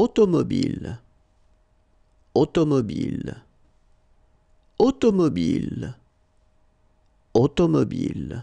automobile automobile automobile automobile